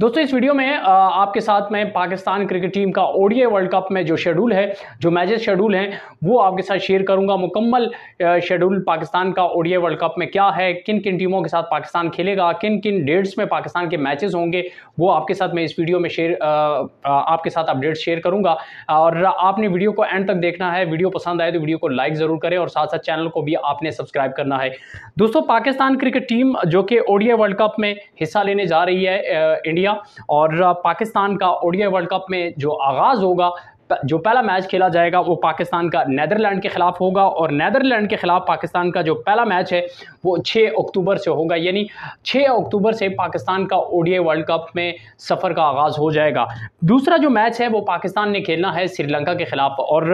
दोस्तों इस वीडियो में आपके साथ मैं पाकिस्तान क्रिकेट टीम का ओडीए वर्ल्ड कप में जो शेड्यूल है जो मैचेस शेड्यूल हैं वो आपके साथ शेयर करूंगा मुकम्मल शेड्यूल पाकिस्तान का ओडीए वर्ल्ड कप में क्या है किन किन टीमों के साथ पाकिस्तान खेलेगा किन किन डेट्स में पाकिस्तान के मैचेस होंगे वो आपके साथ मैं इस वीडियो में शेयर आपके साथ अपडेट्स शेयर करूँगा और आपने वीडियो को एंड तक देखना है वीडियो पसंद आए तो वीडियो को लाइक ज़रूर करें और साथ साथ चैनल को भी आपने सब्सक्राइब करना है दोस्तों पाकिस्तान क्रिकेट टीम जो कि ओडीए वर्ल्ड कप में हिस्सा लेने जा रही है इंडिया लिया और पाकिस्तान का ओडिया वर्ल्ड कप में जो आगाज़ होगा जो पहला मैच खेला जाएगा वो पाकिस्तान का नैदरलैंड के ख़िलाफ़ होगा और नैदरलैंड के ख़िलाफ़ पाकिस्तान का जो पहला मैच है वो 6 अक्टूबर से होगा यानी 6 अक्टूबर से पाकिस्तान का ओडीए वर्ल्ड कप में सफ़र का आगाज़ हो जाएगा दूसरा जो मैच है वो पाकिस्तान ने खेलना है श्रीलंका के ख़िलाफ़ और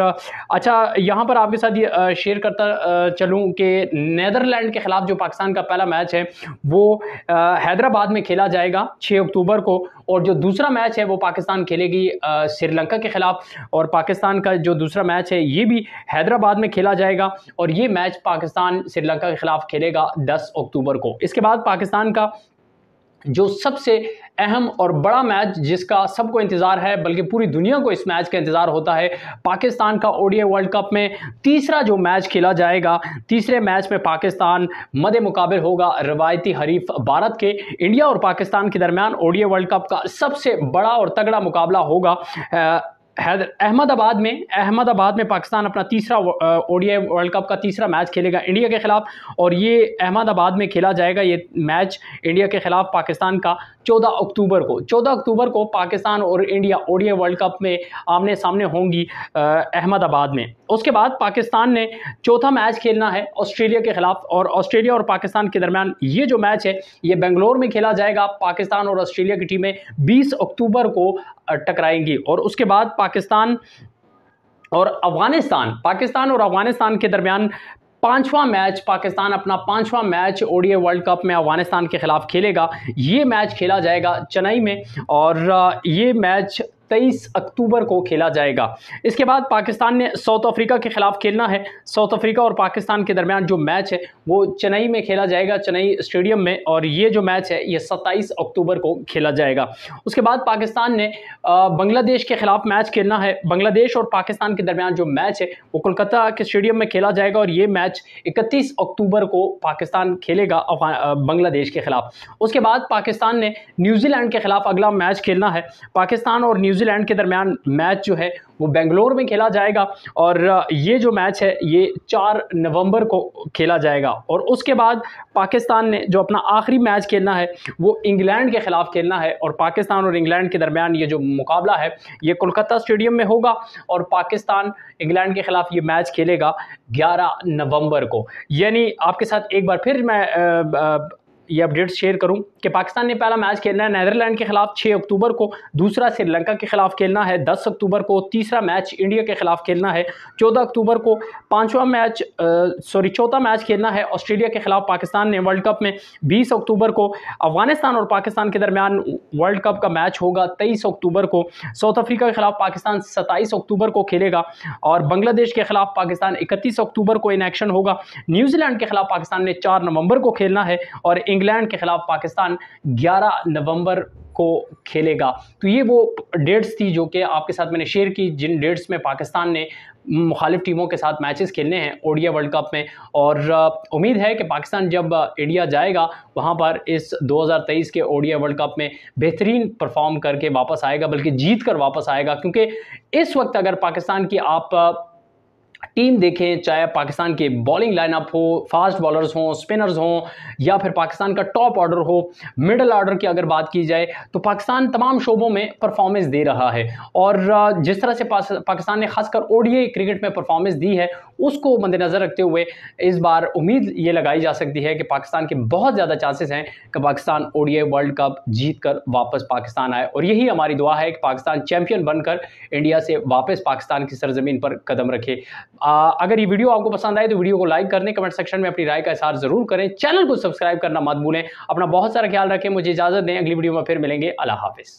अच्छा यहाँ पर आपके साथ ये शेयर करता चलूँ कि नैदरलैंड के ख़िलाफ़ जो पाकिस्तान का पहला मैच है वो हैदराबाद में खेला जाएगा छः अक्टूबर को और जो दूसरा मैच है वो पाकिस्तान खेलेगी श्रीलंका के ख़िलाफ़ और पाकिस्तान का जो दूसरा मैच है ये भी हैदराबाद में खेला जाएगा और ये मैच पाकिस्तान श्रीलंका के खिलाफ खेलेगा दस अक्टूबर को इसके बाद पाकिस्तान का जो सबसे अहम और बड़ा मैच जिसका सबको इंतज़ार है बल्कि पूरी दुनिया को इस मैच का इंतज़ार होता है पाकिस्तान का ओडिया वर्ल्ड कप में तीसरा जो मैच खेला जाएगा तीसरे मैच में पाकिस्तान मद मुकाबल होगा रवायती हरीफ भारत के इंडिया और पाकिस्तान के दरमियान ओडिया वर्ल्ड कप का सबसे बड़ा और तगड़ा मुकाबला होगा हैदर अहमदाबाद में अहमदाबाद में पाकिस्तान अपना तीसरा ओडीआई वर्ल्ड कप का तीसरा मैच खेलेगा इंडिया के ख़िलाफ़ और ये अहमदाबाद में खेला जाएगा ये मैच इंडिया के ख़िलाफ़ पाकिस्तान का 14 अक्टूबर को 14 अक्टूबर को पाकिस्तान और इंडिया ओडीआई वर्ल्ड कप में आमने सामने होंगी अहमदाबाद में उसके बाद पाकिस्तान ने चौथा मैच खेलना है ऑस्ट्रेलिया के ख़िलाफ़ और ऑस्ट्रेलिया और पाकिस्तान के दरमियान ये जो मैच है ये बेंगलोर में खेला जाएगा पाकिस्तान और ऑस्ट्रेलिया की टीमें बीस अक्टूबर को टकराएंगी और उसके बाद पाकिस्तान और अफगानिस्तान पाकिस्तान और अफगानिस्तान के दरमियान पांचवा मैच पाकिस्तान अपना पांचवा मैच ओडीए वर्ल्ड कप में अफगानिस्तान के खिलाफ खेलेगा ये मैच खेला जाएगा चेन्नई में और ये मैच तेईस अक्टूबर को खेला जाएगा इसके बाद पाकिस्तान ने साउथ अफ्रीका के खिलाफ खेलना है साउथ अफ्रीका और पाकिस्तान के दरमियान जो मैच है वो चेन्नई में खेला जाएगा चेन्नई स्टेडियम में और ये जो मैच है ये सत्ताईस अक्टूबर को खेला जाएगा उसके बाद पाकिस्तान ने बांग्लादेश के खिलाफ मैच खेलना है बांग्लादेश और पाकिस्तान के दरमियान जो मैच है वो कोलकाता के स्टेडियम में खेला जाएगा और ये मैच इकतीस अक्टूबर को पाकिस्तान खेलेगा बांग्लादेश के खिलाफ उसके बाद पाकिस्तान ने न्यूजीलैंड के खिलाफ अगला मैच खेलना है पाकिस्तान और न्यूजी न्यूजीलैंड के दरमियान मैच जो है वो बेंगलोर में खेला जाएगा और ये जो मैच है ये चार नवंबर को खेला जाएगा और उसके बाद पाकिस्तान ने जो अपना आखिरी मैच खेलना है वो इंग्लैंड के ख़िलाफ़ खेलना है और पाकिस्तान और इंग्लैंड के दरमियान ये जो मुकाबला है ये कोलकाता स्टेडियम में होगा और पाकिस्तान इंग्लैंड के ख़िलाफ़ ये मैच खेलेगा ग्यारह नवंबर को यानी आपके साथ एक बार फिर मैं ये अपडेट्स शेयर करूं कि पाकिस्तान ने पहला मैच खेलना है नैदरलैंड के खिलाफ 6 अक्टूबर को दूसरा श्रीलंका के खिलाफ खेलना है 10 अक्टूबर को तीसरा मैच इंडिया के खिलाफ खेलना है 14 अक्टूबर को पांचवा मैच सॉरी चौथा मैच खेलना है ऑस्ट्रेलिया के खिलाफ पाकिस्तान ने वर्ल्ड कप में बीस अक्टूबर को अफगानिस्तान और पाकिस्तान के दरमियान वर्ल्ड कप का मैच होगा तेईस अक्टूबर को साउथ अफ्रीका के खिलाफ पाकिस्तान सत्ताईस अक्टूबर को खेलेगा और बांग्लादेश के खिलाफ पाकिस्तान इकतीस अक्टूबर को इन एक्शन होगा न्यूजीलैंड के खिलाफ पाकिस्तान ने चार नवंबर को खेलना है और इंग्लैंड इंग्लैंड के खिलाफ पाकिस्तान 11 नवंबर को खेलेगा तो ये वो डेट्स थी जो कि आपके साथ मैंने शेयर की जिन डेट्स में पाकिस्तान ने मुखालिफ टीमों के साथ मैचेस खेलने हैं ओडिया वर्ल्ड कप में और उम्मीद है कि पाकिस्तान जब इंडिया जाएगा वहाँ पर इस 2023 के ओडिया वर्ल्ड कप में बेहतरीन परफॉर्म करके वापस आएगा बल्कि जीत कर वापस आएगा क्योंकि इस वक्त अगर पाकिस्तान की आप टीम देखें चाहे पाकिस्तान के बॉलिंग लाइनअप हो फास्ट बॉलर्स हों स्पिनर्स हों या फिर पाकिस्तान का टॉप ऑर्डर हो मिडल ऑर्डर की अगर बात की जाए तो पाकिस्तान तमाम शोबों में परफॉर्मेंस दे रहा है और जिस तरह से पाकिस्तान ने खासकर ओडीए क्रिकेट में परफॉर्मेंस दी है उसको मद्देनज़र रखते हुए इस बार उम्मीद ये लगाई जा सकती है कि पाकिस्तान के बहुत ज़्यादा चांसेस हैं कि पाकिस्तान ओडीआई वर्ल्ड कप जीत कर वापस पाकिस्तान आए और यही हमारी दुआ है कि पाकिस्तान चैम्पियन बनकर इंडिया से वापस पाकिस्तान की सरजमीन पर कदम रखे आ, अगर ये वीडियो आपको पसंद आए तो वीडियो को लाइक करने कमेंट सेक्शन में अपनी राय का इशार जरूर करें चैनल को सब्सक्राइब करना मत भूलें अपना बहुत सारा ख्याल रखें मुझे इजाजत दें अगली वीडियो में फिर मिलेंगे अल्लाह हाफिज़